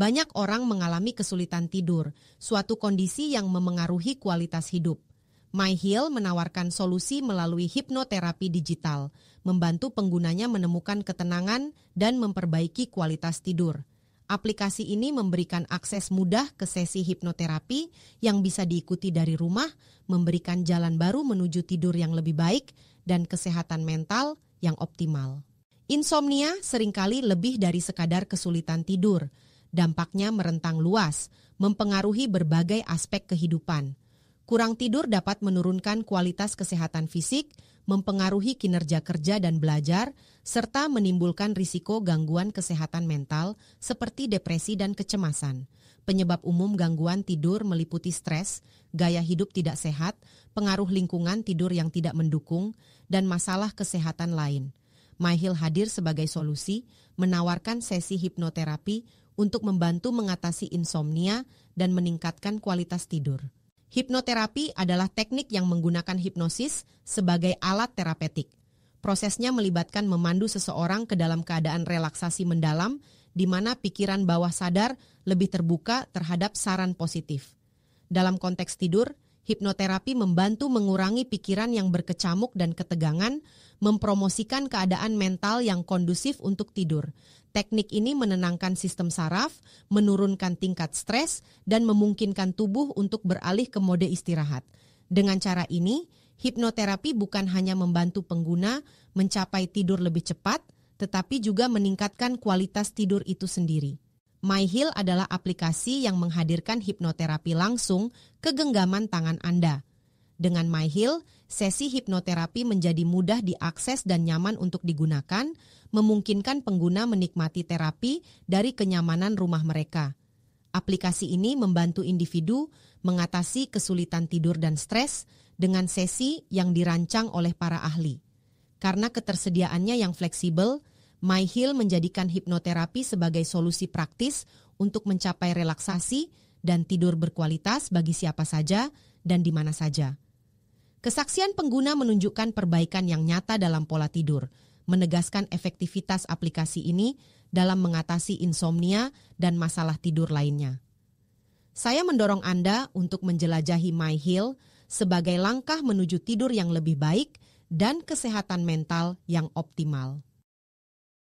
banyak orang mengalami kesulitan tidur, suatu kondisi yang memengaruhi kualitas hidup. MyHeal menawarkan solusi melalui hipnoterapi digital, membantu penggunanya menemukan ketenangan dan memperbaiki kualitas tidur. Aplikasi ini memberikan akses mudah ke sesi hipnoterapi yang bisa diikuti dari rumah, memberikan jalan baru menuju tidur yang lebih baik dan kesehatan mental yang optimal. Insomnia seringkali lebih dari sekadar kesulitan tidur dampaknya merentang luas, mempengaruhi berbagai aspek kehidupan. Kurang tidur dapat menurunkan kualitas kesehatan fisik, mempengaruhi kinerja kerja dan belajar, serta menimbulkan risiko gangguan kesehatan mental seperti depresi dan kecemasan. Penyebab umum gangguan tidur meliputi stres, gaya hidup tidak sehat, pengaruh lingkungan tidur yang tidak mendukung, dan masalah kesehatan lain. Mahil hadir sebagai solusi, menawarkan sesi hipnoterapi untuk membantu mengatasi insomnia dan meningkatkan kualitas tidur. Hipnoterapi adalah teknik yang menggunakan hipnosis sebagai alat terapeutik. Prosesnya melibatkan memandu seseorang ke dalam keadaan relaksasi mendalam, di mana pikiran bawah sadar lebih terbuka terhadap saran positif. Dalam konteks tidur, Hipnoterapi membantu mengurangi pikiran yang berkecamuk dan ketegangan, mempromosikan keadaan mental yang kondusif untuk tidur. Teknik ini menenangkan sistem saraf, menurunkan tingkat stres, dan memungkinkan tubuh untuk beralih ke mode istirahat. Dengan cara ini, hipnoterapi bukan hanya membantu pengguna mencapai tidur lebih cepat, tetapi juga meningkatkan kualitas tidur itu sendiri. MyHeal adalah aplikasi yang menghadirkan hipnoterapi langsung ke genggaman tangan Anda. Dengan MyHeal, sesi hipnoterapi menjadi mudah diakses dan nyaman untuk digunakan, memungkinkan pengguna menikmati terapi dari kenyamanan rumah mereka. Aplikasi ini membantu individu mengatasi kesulitan tidur dan stres dengan sesi yang dirancang oleh para ahli. Karena ketersediaannya yang fleksibel, Myhill menjadikan hipnoterapi sebagai solusi praktis untuk mencapai relaksasi dan tidur berkualitas bagi siapa saja dan di mana saja. Kesaksian pengguna menunjukkan perbaikan yang nyata dalam pola tidur, menegaskan efektivitas aplikasi ini dalam mengatasi insomnia dan masalah tidur lainnya. Saya mendorong Anda untuk menjelajahi MyHeal sebagai langkah menuju tidur yang lebih baik dan kesehatan mental yang optimal.